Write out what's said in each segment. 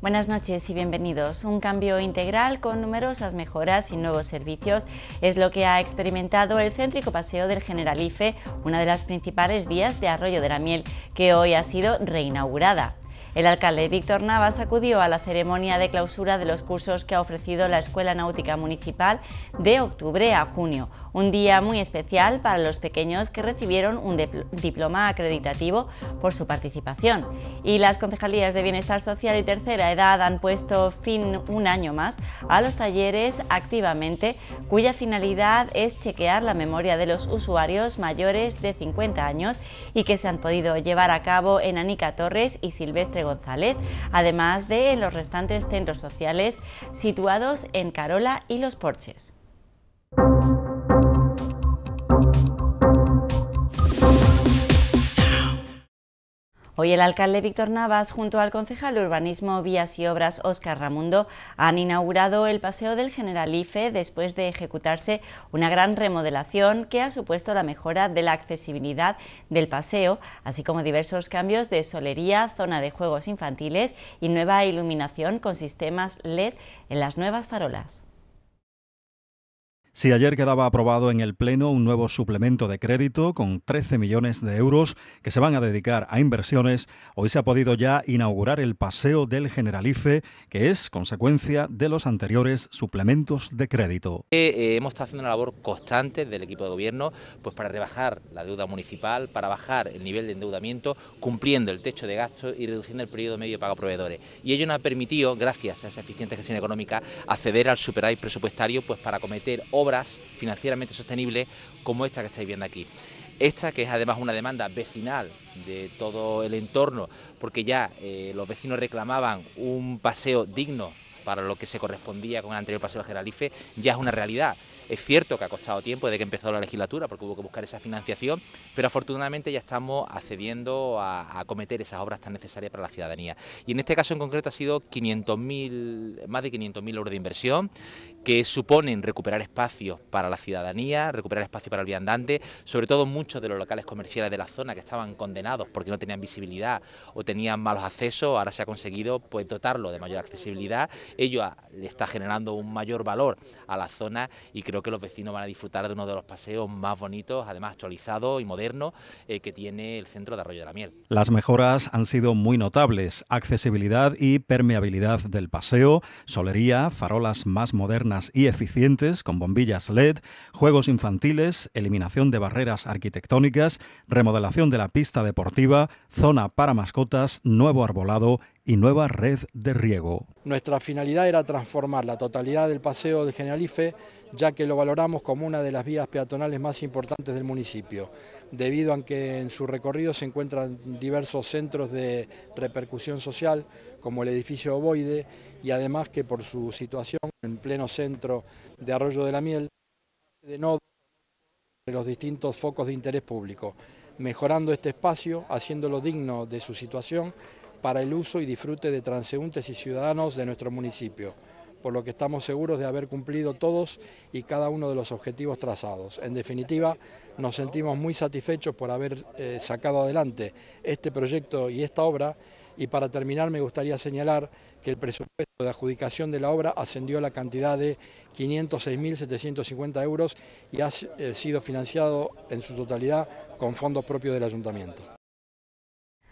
Buenas noches y bienvenidos. Un cambio integral con numerosas mejoras y nuevos servicios es lo que ha experimentado el céntrico paseo del Generalife, una de las principales vías de Arroyo de la Miel, que hoy ha sido reinaugurada. El alcalde Víctor Navas acudió a la ceremonia de clausura de los cursos que ha ofrecido la Escuela Náutica Municipal de octubre a junio, un día muy especial para los pequeños que recibieron un diploma acreditativo por su participación. Y las concejalías de Bienestar Social y Tercera Edad han puesto fin un año más a los talleres activamente, cuya finalidad es chequear la memoria de los usuarios mayores de 50 años y que se han podido llevar a cabo en Anica Torres y Silvestre González, además de los restantes centros sociales situados en Carola y Los Porches. Hoy el alcalde Víctor Navas, junto al concejal de Urbanismo, Vías y Obras, Óscar Ramundo, han inaugurado el Paseo del Generalife después de ejecutarse una gran remodelación que ha supuesto la mejora de la accesibilidad del paseo, así como diversos cambios de solería, zona de juegos infantiles y nueva iluminación con sistemas LED en las nuevas farolas. Si ayer quedaba aprobado en el Pleno un nuevo suplemento de crédito con 13 millones de euros que se van a dedicar a inversiones, hoy se ha podido ya inaugurar el Paseo del Generalife, que es consecuencia de los anteriores suplementos de crédito. Eh, eh, hemos estado haciendo una labor constante del equipo de gobierno pues para rebajar la deuda municipal, para bajar el nivel de endeudamiento, cumpliendo el techo de gasto y reduciendo el periodo medio de pago a proveedores. Y ello nos ha permitido, gracias a esa eficiente gestión económica, acceder al superávit presupuestario pues para cometer obras obras financieramente sostenibles como esta que estáis viendo aquí. Esta que es además una demanda vecinal de todo el entorno, porque ya eh, los vecinos reclamaban un paseo digno para lo que se correspondía con el anterior paseo la Generalife... ya es una realidad. Es cierto que ha costado tiempo desde que empezó la legislatura, porque hubo que buscar esa financiación, pero afortunadamente ya estamos accediendo a, cometer esas obras tan necesarias para la ciudadanía. Y en este caso en concreto ha sido ...500.000, más de 500.000 euros de inversión, que suponen recuperar espacios para la ciudadanía, recuperar espacio para el viandante, sobre todo muchos de los locales comerciales de la zona que estaban condenados porque no tenían visibilidad o tenían malos accesos, ahora se ha conseguido pues dotarlo de mayor accesibilidad, ello le está generando un mayor valor a la zona y creo que los vecinos van a disfrutar de uno de los paseos más bonitos, además actualizado y moderno eh, que tiene el centro de Arroyo de la Miel. Las mejoras han sido muy notables, accesibilidad y permeabilidad del paseo, solería, farolas más modernas y eficientes con bombillas LED, juegos infantiles, eliminación de barreras arquitectónicas, remodelación de la pista deportiva, zona para mascotas, nuevo arbolado y nueva red de riego. Nuestra finalidad era transformar la totalidad del paseo del Generalife, ya que lo valoramos como una de las vías peatonales más importantes del municipio, debido a que en su recorrido se encuentran diversos centros de repercusión social, como el edificio Ovoide, y además que por su situación en pleno centro de Arroyo de la Miel, de nodo de los distintos focos de interés público, mejorando este espacio, haciéndolo digno de su situación, para el uso y disfrute de transeúntes y ciudadanos de nuestro municipio, por lo que estamos seguros de haber cumplido todos y cada uno de los objetivos trazados. En definitiva, nos sentimos muy satisfechos por haber eh, sacado adelante este proyecto y esta obra y para terminar me gustaría señalar que el presupuesto de adjudicación de la obra ascendió a la cantidad de 506.750 euros y ha eh, sido financiado en su totalidad con fondos propios del ayuntamiento.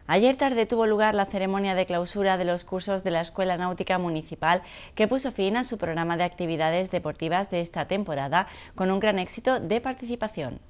Ayer tarde tuvo lugar la ceremonia de clausura de los cursos de la Escuela Náutica Municipal que puso fin a su programa de actividades deportivas de esta temporada con un gran éxito de participación.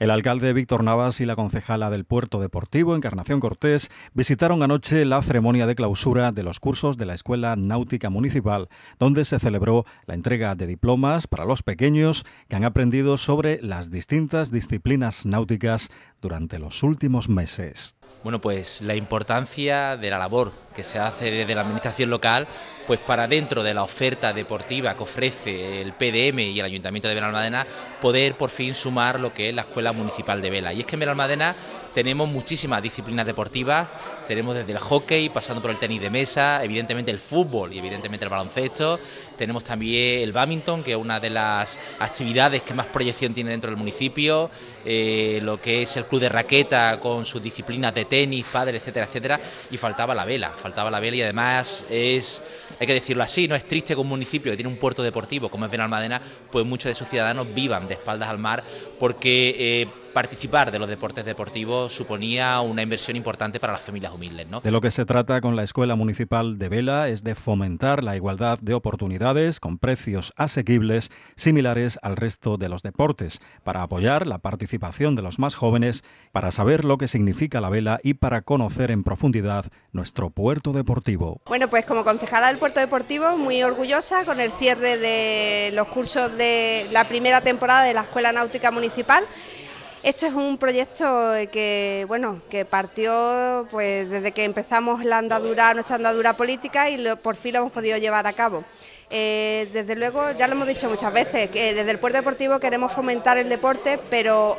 El alcalde Víctor Navas y la concejala del Puerto Deportivo, Encarnación Cortés, visitaron anoche la ceremonia de clausura de los cursos de la Escuela Náutica Municipal, donde se celebró la entrega de diplomas para los pequeños que han aprendido sobre las distintas disciplinas náuticas durante los últimos meses. Bueno, pues la importancia de la labor que se hace desde la administración local, pues para dentro de la oferta deportiva que ofrece el PDM y el Ayuntamiento de Almadena... poder por fin sumar lo que es la Escuela Municipal de Vela. Y es que en Almadena... tenemos muchísimas disciplinas deportivas, tenemos desde el hockey, pasando por el tenis de mesa, evidentemente el fútbol y evidentemente el baloncesto, tenemos también el badminton, que es una de las actividades que más proyección tiene dentro del municipio, eh, lo que es el club de raqueta con sus disciplinas de tenis, pádel, etcétera, etcétera, y faltaba la vela, faltaba la vela y además es, hay que decirlo así, no es triste que un municipio que tiene un puerto deportivo como es Benalmadena... pues muchos de sus ciudadanos vivan de espaldas al mar porque... Eh, participar de los deportes deportivos suponía una inversión importante para las familias humildes. ¿no? De lo que se trata con la Escuela Municipal de Vela es de fomentar la igualdad de oportunidades con precios asequibles similares al resto de los deportes, para apoyar la participación de los más jóvenes, para saber lo que significa la vela y para conocer en profundidad nuestro puerto deportivo. Bueno, pues como concejala del puerto deportivo, muy orgullosa con el cierre de los cursos de la primera temporada de la Escuela Náutica Municipal esto es un proyecto que, bueno, que partió pues, desde que empezamos la andadura, nuestra andadura política y por fin lo hemos podido llevar a cabo. Eh, desde luego, ya lo hemos dicho muchas veces, que desde el puerto deportivo queremos fomentar el deporte, pero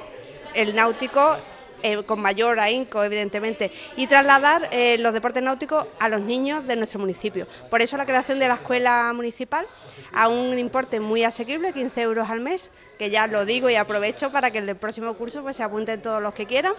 el náutico eh, con mayor ahínco, evidentemente, y trasladar eh, los deportes náuticos a los niños de nuestro municipio. Por eso la creación de la escuela municipal a un importe muy asequible, 15 euros al mes, que ya lo digo y aprovecho para que en el próximo curso pues se apunten todos los que quieran.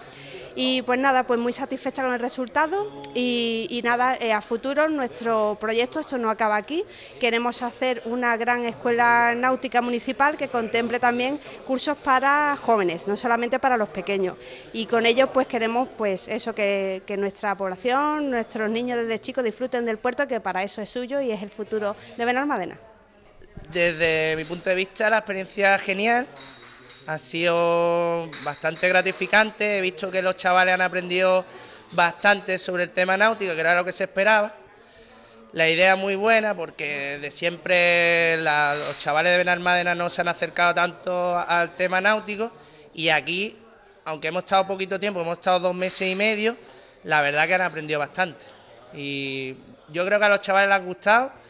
Y pues nada, pues muy satisfecha con el resultado y, nada, eh, a futuro nuestro proyecto, esto no acaba aquí, queremos hacer una gran escuela náutica municipal que contemple también cursos para jóvenes, no solamente para los pequeños. Y con ello pues queremos pues eso, que, nuestra población, nuestros niños desde chicos disfruten del puerto, que para eso es suyo y es el futuro de Benalmádena. Desde mi punto de vista la experiencia es genial, ha sido bastante gratificante, he visto que los chavales han aprendido bastante sobre el tema náutico, que era lo que se esperaba. La idea es muy buena porque de siempre los chavales de Benalmádena no se han acercado tanto al tema náutico y aquí, aunque hemos estado poquito tiempo, hemos estado dos meses y medio, la verdad que han aprendido bastante. Y yo creo que a los chavales les ha gustado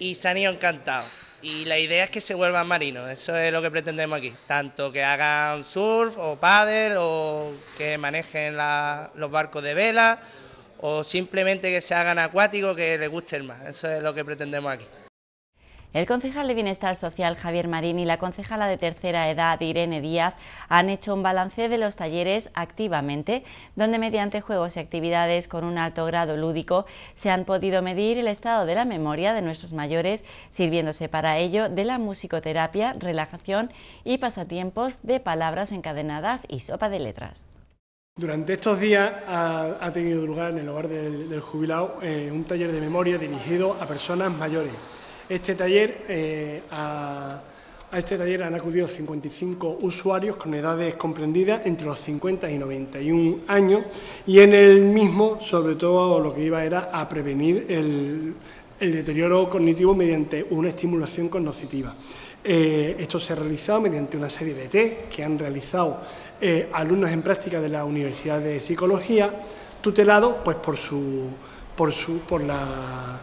y se han ido encantados. Y la idea es que se vuelvan marinos, eso es lo que pretendemos aquí. Tanto que hagan surf o paddle o que manejen los barcos de vela o simplemente que se hagan acuáticos que les guste más... Eso es lo que pretendemos aquí. El concejal de Bienestar Social Javier Marín y la concejala de Tercera Edad Irene Díaz han hecho un balance de los talleres activamente, donde mediante juegos y actividades con un alto grado lúdico se han podido medir el estado de la memoria de nuestros mayores, sirviéndose para ello de la musicoterapia, relajación y pasatiempos de palabras encadenadas y sopa de letras. Durante estos días ha, tenido lugar en el hogar del, jubilado eh, un taller de memoria dirigido a personas mayores. Este taller, eh, a, este taller han acudido 55 usuarios con edades comprendidas entre los 50 y 91 años y en el mismo, sobre todo, lo que iba era a prevenir el, deterioro cognitivo mediante una estimulación cognitiva. Eh, esto se ha realizado mediante una serie de test que han realizado eh, alumnos en práctica de la Universidad de Psicología, tutelados pues, por, su, por, su, por la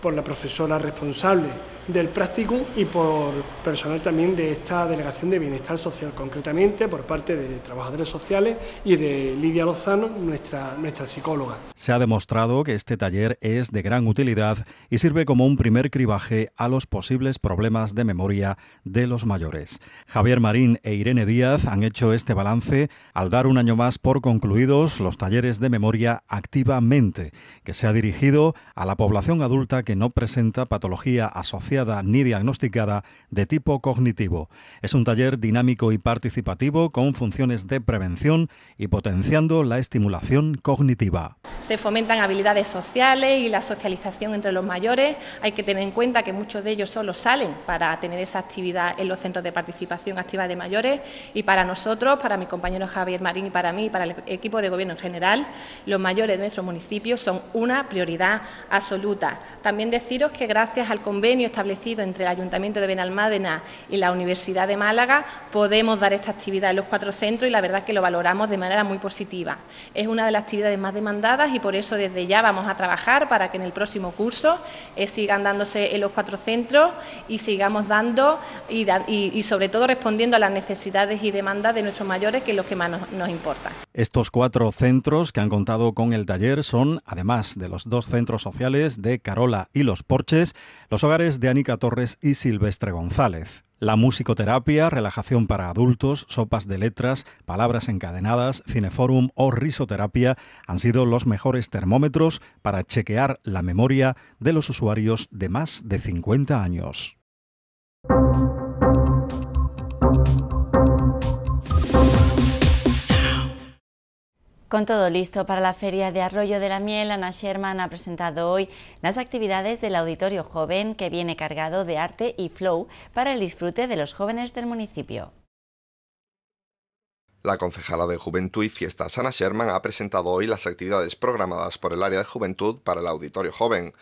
por la profesora responsable del Practicum y por personal también de esta Delegación de Bienestar Social, concretamente por parte de trabajadores sociales y de Lidia Lozano, nuestra, nuestra psicóloga. Se ha demostrado que este taller es de gran utilidad y sirve como un primer cribaje a los posibles problemas de memoria de los mayores. Javier Marín e Irene Díaz han hecho este balance al dar un año más por concluidos los talleres de memoria activamente, que se ha dirigido a la población adulta que no presenta patología asociada ni diagnosticada de tipo cognitivo. Es un taller dinámico y participativo con funciones de prevención y potenciando la estimulación cognitiva. Se fomentan habilidades sociales y la socialización entre los mayores. Hay que tener en cuenta que muchos de ellos solo salen para tener esa actividad en los centros de participación activa de mayores y para nosotros, para mi compañero Javier Marín y para mí para el equipo de gobierno en general, los mayores de nuestros municipios... son una prioridad absoluta. También deciros que gracias al convenio establecido entre el Ayuntamiento de Benalmádena y la Universidad de Málaga, podemos dar esta actividad en los cuatro centros y la verdad que lo valoramos de manera muy positiva. Es una de las actividades más demandadas y por eso desde ya vamos a trabajar para que en el próximo curso eh, sigan dándose en los cuatro centros y sigamos dando y, sobre todo respondiendo a las necesidades y demandas de nuestros mayores, que es lo que más nos, importa. Estos cuatro centros que han contado con el taller son, además de los dos centros sociales de Carola y Los Porches, los hogares de Torres y Silvestre González. La musicoterapia, relajación para adultos, sopas de letras, palabras encadenadas, cineforum o risoterapia han sido los mejores termómetros para chequear la memoria de los usuarios de más de 50 años. Con todo listo para la Feria de Arroyo de la Miel, Ana Sherman ha presentado hoy las actividades del Auditorio Joven que viene cargado de arte y flow para el disfrute de los jóvenes del municipio. La concejala de Juventud y Fiestas, Ana Sherman, ha presentado hoy las actividades programadas por el área de Juventud para el Auditorio Joven.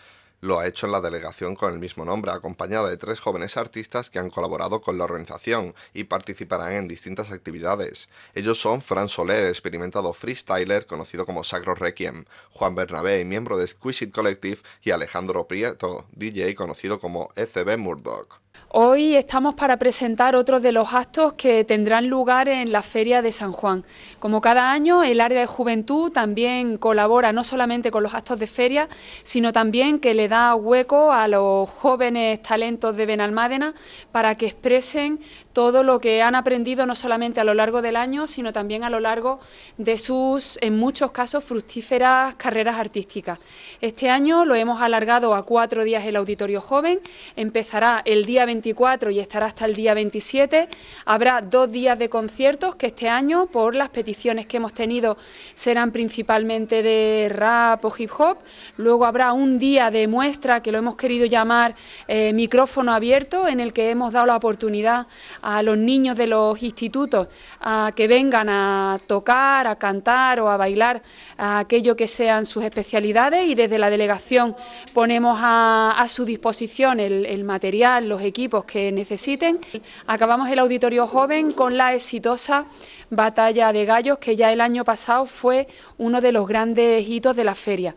Lo ha hecho en la delegación con el mismo nombre, acompañada de tres jóvenes artistas que han colaborado con la organización y participarán en distintas actividades. Ellos son Fran Soler, experimentado freestyler conocido como Sacro Requiem, Juan Bernabé, miembro de Exquisite Collective, y Alejandro Prieto, DJ conocido como ECB Murdoch. Hoy estamos para presentar otro de los actos que tendrán lugar en la Feria de San Juan. Como cada año, el área de juventud también colabora no solamente con los actos de feria, sino también que le da hueco a los jóvenes talentos de Benalmádena para que expresen todo lo que han aprendido no solamente a lo largo del año, sino también a lo largo de sus, en muchos casos, fructíferas carreras artísticas. Este año lo hemos alargado a cuatro días el Auditorio Joven, empezará el día 24 y estará hasta el día 27. Habrá dos días de conciertos que este año, por las peticiones que hemos tenido, serán principalmente de rap o hip hop. Luego habrá un día de muestra que lo hemos querido llamar eh, micrófono abierto, en el que hemos dado la oportunidad a los niños de los institutos a que vengan a tocar, a cantar o a bailar aquello que sean sus especialidades y desde la delegación ponemos a, su disposición el, el material, los equipos equipos que necesiten. Acabamos el auditorio joven con la exitosa Batalla de Gallos, que ya el año pasado fue uno de los grandes hitos de la feria.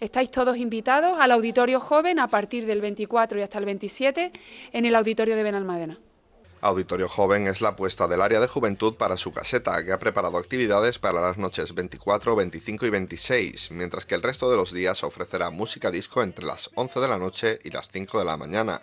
Estáis todos invitados al auditorio joven a partir del 24 y hasta el 27 en el auditorio de Benalmádena. Auditorio Joven es la apuesta del área de juventud para su caseta, que ha preparado actividades para las noches 24, 25 y 26, mientras que el resto de los días ofrecerá música disco entre las 11 de la noche y las 5 de la mañana.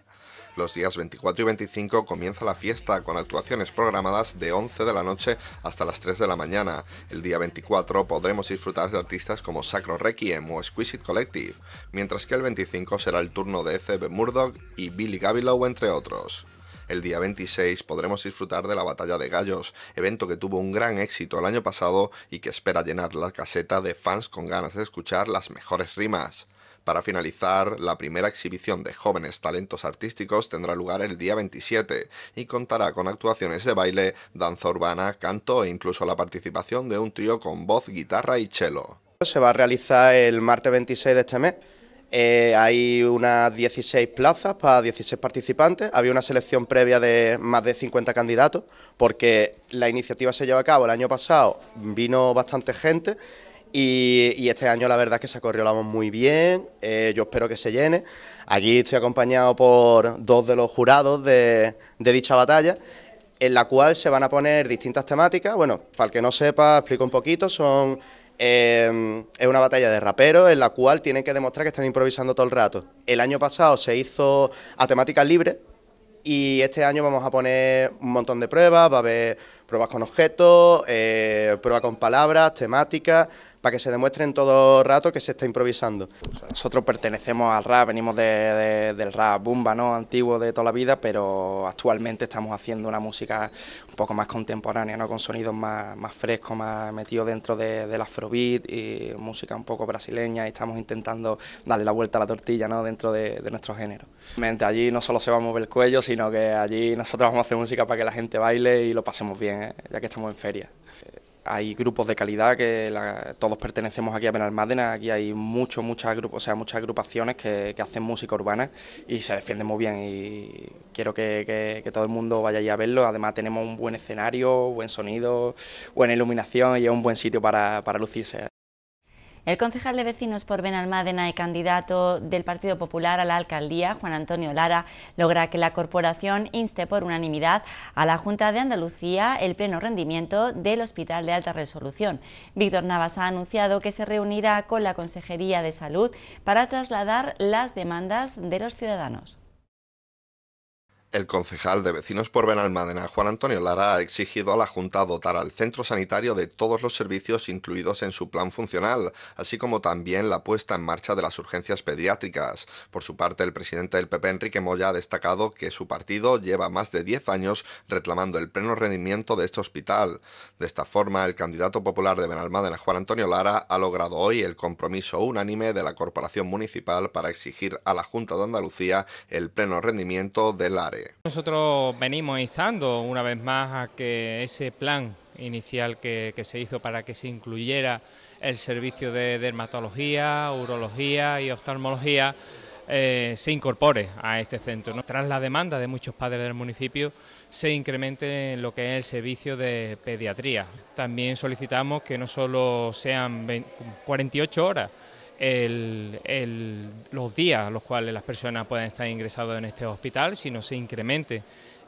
Los días 24 y 25 comienza la fiesta con actuaciones programadas de 11 de la noche hasta las 3 de la mañana. El día 24 podremos disfrutar de artistas como Sacro Requiem o Exquisite Collective, mientras que el 25 será el turno de Ezeb Murdoch y Billy Gavilow entre otros. El día 26 podremos disfrutar de la Batalla de Gallos, evento que tuvo un gran éxito el año pasado y que espera llenar la caseta de fans con ganas de escuchar las mejores rimas. Para finalizar, la primera exhibición de jóvenes talentos artísticos tendrá lugar el día 27 y contará con actuaciones de baile, danza urbana, canto e incluso la participación de un trío con voz, guitarra y cello. Se va a realizar el martes 26 de este mes. Eh, hay unas 16 plazas para 16 participantes. Había una selección previa de más de 50 candidatos, porque la iniciativa se lleva a cabo el año pasado, vino bastante gente y, este año la verdad es que se corrió muy bien, eh, yo espero que se llene. ...aquí estoy acompañado por dos de los jurados de, dicha batalla, en la cual se van a poner distintas temáticas. Bueno, para el que no sepa, explico un poquito, son... Em, es una batalla de raperos en la cual tienen que demostrar que están improvisando todo el rato. El año pasado se hizo a temática libre, y este año vamos a poner un montón de pruebas, va a haber pruebas con objetos, eh, pruebas con palabras, temáticas, para que se demuestren en todo rato que se está improvisando. Nosotros pertenecemos al rap, venimos del rap bumba, ¿no? antiguo de toda la vida, pero actualmente estamos haciendo una música un poco más contemporánea, ¿no? con sonidos más, frescos, más metidos dentro de, del afrobeat y música un poco brasileña y estamos intentando darle la vuelta a la tortilla ¿no? dentro de, nuestro género. Allí no solo se va a mover el cuello, sino que allí nosotros vamos a hacer música para que la gente baile y lo pasemos bien, ¿eh? ya que estamos en feria hay grupos de calidad que todos pertenecemos aquí a Benalmádena, aquí hay muchos, muchas, o sea, muchas agrupaciones que, hacen música urbana y se defienden muy bien y quiero que, todo el mundo vaya allí a verlo, además tenemos un buen escenario, buen sonido, buena iluminación y es un buen sitio para, para lucirse. El concejal de Vecinos por Benalmádena y candidato del Partido Popular a la alcaldía, Juan Antonio Lara, logra que la corporación inste por unanimidad a la Junta de Andalucía el pleno rendimiento del Hospital de Alta Resolución. Víctor Navas ha anunciado que se reunirá con la Consejería de Salud para trasladar las demandas de los ciudadanos. El concejal de Vecinos por Benalmádena, Juan Antonio Lara, ha exigido a la Junta dotar al centro sanitario de todos los servicios incluidos en su plan funcional, así como también la puesta en marcha de las urgencias pediátricas. Por su parte, el presidente del PP, Enrique Moya, ha destacado que su partido lleva más de 10 años reclamando el pleno rendimiento de este hospital. De esta forma, el candidato popular de Benalmádena, Juan Antonio Lara, ha logrado hoy el compromiso unánime de la Corporación Municipal para exigir a la Junta de Andalucía el pleno rendimiento del área. Nosotros venimos instando una vez más a que ese plan inicial que, se hizo para que se incluyera el servicio de dermatología, urología y oftalmología eh, se incorpore a este centro. Tras la demanda de muchos padres del municipio, se incremente lo que es el servicio de pediatría. También solicitamos que no solo sean 48 horas, el, los días a los cuales las personas pueden estar ingresadas en este hospital, sino se incremente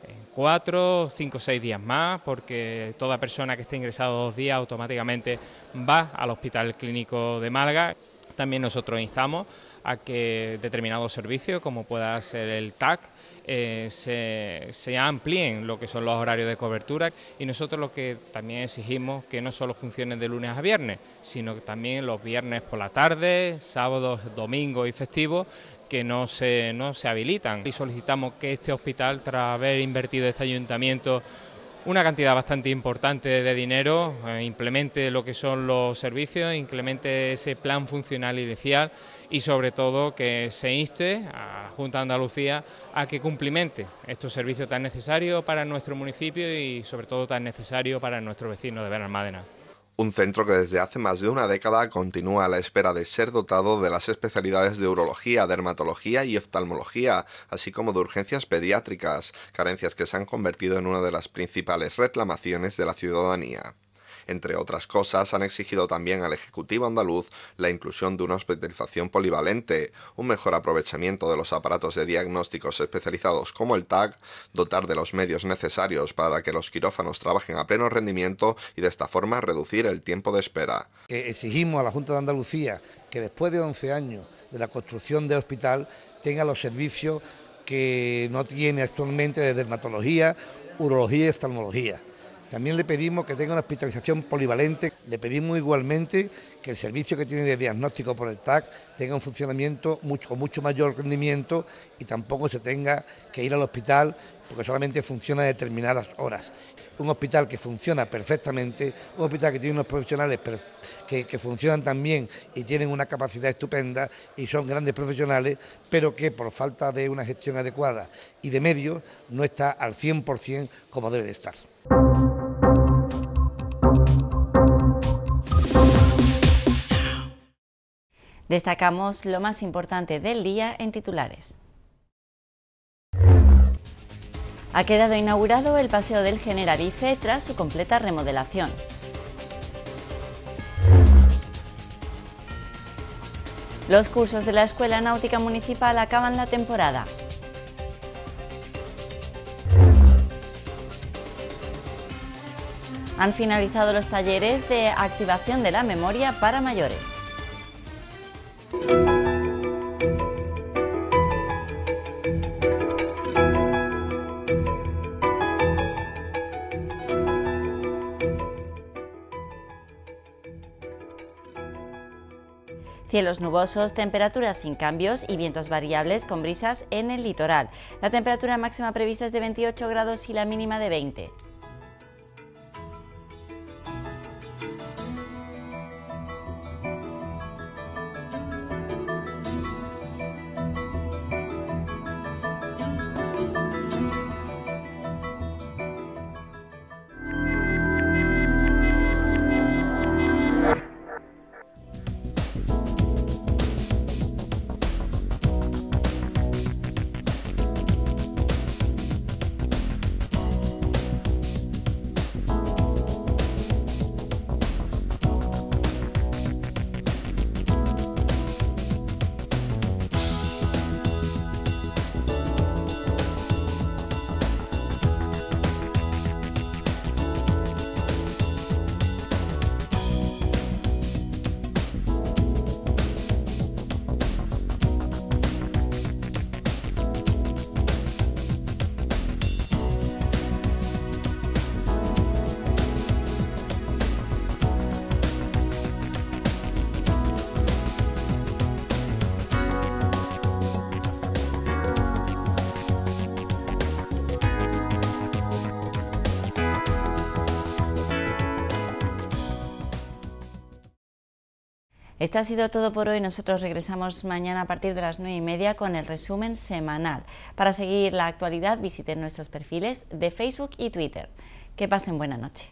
en cuatro, cinco, seis días más, porque toda persona que esté ingresada dos días automáticamente va al Hospital Clínico de Málaga. También nosotros instamos a que determinados servicios, como pueda ser el TAC, eh, se, amplíen lo que son los horarios de cobertura y nosotros lo que también exigimos que no solo funcione de lunes a viernes, sino que también los viernes por la tarde, sábados, domingos y festivos que no se, no se habilitan. Y solicitamos que este hospital, tras haber invertido este ayuntamiento una cantidad bastante importante de dinero, eh, implemente lo que son los servicios, implemente ese plan funcional inicial y sobre todo que se inste a la Junta de Andalucía a que cumplimente estos servicios tan necesarios para nuestro municipio y sobre todo tan necesario para nuestro vecino de Benalmádena. Un centro que desde hace más de una década continúa a la espera de ser dotado de las especialidades de urología, dermatología y oftalmología, así como de urgencias pediátricas, carencias que se han convertido en una de las principales reclamaciones de la ciudadanía. Entre otras cosas, han exigido también al Ejecutivo andaluz la inclusión de una hospitalización polivalente, un mejor aprovechamiento de los aparatos de diagnósticos especializados como el TAC, dotar de los medios necesarios para que los quirófanos trabajen a pleno rendimiento y de esta forma reducir el tiempo de espera. Eh, exigimos a la Junta de Andalucía que después de 11 años de la construcción de hospital tenga los servicios que no tiene actualmente de dermatología, urología y oftalmología. También le pedimos que tenga una hospitalización polivalente. Le pedimos igualmente que el servicio que tiene de diagnóstico por el TAC tenga un funcionamiento con mucho mayor rendimiento y tampoco se tenga que ir al hospital porque solamente funciona a determinadas horas. Un hospital que funciona perfectamente, un hospital que tiene unos profesionales que, que funcionan también y tienen una capacidad estupenda y son grandes profesionales, pero que por falta de una gestión adecuada y de medios no está al 100% como debe de estar. Destacamos lo más importante del día en titulares. Ha quedado inaugurado el Paseo del Generalife tras su completa remodelación. Los cursos de la Escuela Náutica Municipal acaban la temporada. Han finalizado los talleres de activación de la memoria para mayores. Cielos nubosos, temperaturas sin cambios y vientos variables con brisas en el litoral. La temperatura máxima prevista es de 28 grados y la mínima de 20. Esto ha sido todo por hoy. Nosotros regresamos mañana a partir de las 9 y media con el resumen semanal. Para seguir la actualidad, visiten nuestros perfiles de Facebook y Twitter. Que pasen buena noche.